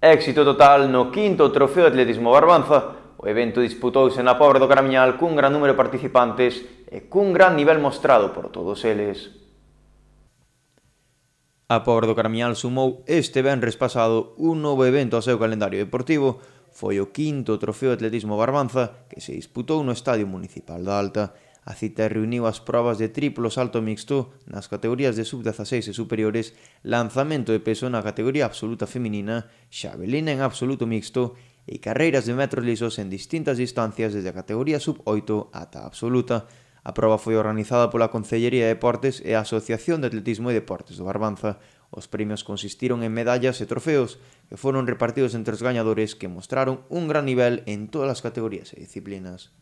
Éxito total no quinto trofeo de atletismo Barbanza. O evento disputouse na Pobre do Caramiñal cun gran número de participantes e cun gran nivel mostrado por todos eles. A Pobre do Caramiñal sumou este ben respasado un novo evento ao seu calendario deportivo. Foi o quinto trofeo de atletismo Barbanza que se disputou no Estadio Municipal da Alta. A cita reuniu as probas de triplo salto mixto nas categorías de sub-16 e superiores, lanzamento de peso na categoría absoluta feminina, xabelina en absoluto mixto e carreiras de metros lisos en distintas distancias desde a categoría sub-8 ata absoluta. A proba foi organizada pola Concellería de Deportes e a Asociación de Atletismo e Deportes do Barbanza. Os premios consistiron en medallas e trofeos que foron repartidos entre os gañadores que mostraron un gran nivel en todas as categorías e disciplinas.